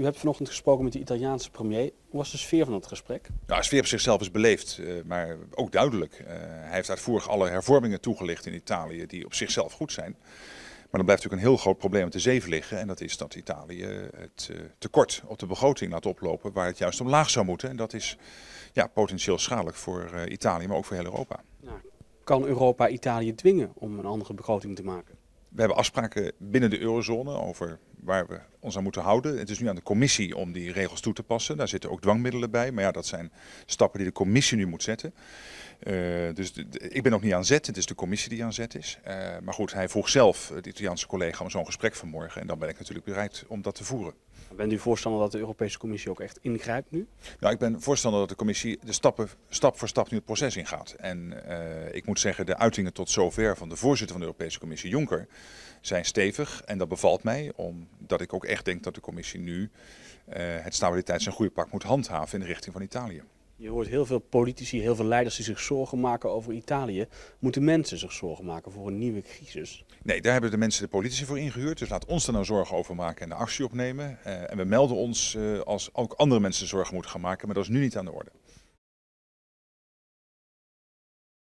U hebt vanochtend gesproken met de Italiaanse premier. Hoe was de sfeer van het gesprek? Nou, de sfeer op zichzelf is beleefd, eh, maar ook duidelijk. Eh, hij heeft uitvoerig alle hervormingen toegelicht in Italië die op zichzelf goed zijn. Maar dan blijft natuurlijk een heel groot probleem op de zeven liggen. En dat is dat Italië het eh, tekort op de begroting laat oplopen waar het juist omlaag zou moeten. En dat is ja, potentieel schadelijk voor Italië, maar ook voor heel Europa. Nou, kan Europa Italië dwingen om een andere begroting te maken? We hebben afspraken binnen de eurozone over waar we ons aan moeten houden. Het is nu aan de commissie om die regels toe te passen. Daar zitten ook dwangmiddelen bij. Maar ja, dat zijn stappen die de commissie nu moet zetten. Eh, dus ik ben nog niet aan zet. Het is de commissie die aan zet is. Eh, maar goed, hij vroeg zelf, de Italiaanse collega, om zo'n gesprek vanmorgen. En dan ben ik natuurlijk bereid om dat te voeren. Bent u voorstander dat de Europese Commissie ook echt ingrijpt nu? Nou, ik ben voorstander dat de Commissie de stappen, stap voor stap nu het proces ingaat. En eh, ik moet zeggen, de uitingen tot zover van de voorzitter van de Europese Commissie, Juncker, zijn stevig. En dat bevalt mij, omdat ik ook echt denk dat de Commissie nu uh, het stabiliteits- en groeipact moet handhaven in de richting van Italië. Je hoort heel veel politici, heel veel leiders die zich zorgen maken over Italië. Moeten mensen zich zorgen maken voor een nieuwe crisis? Nee, daar hebben de mensen de politici voor ingehuurd. Dus laat ons daar nou zorgen over maken en de actie opnemen. Eh, en we melden ons eh, als ook andere mensen zorgen moeten gaan maken. Maar dat is nu niet aan de orde.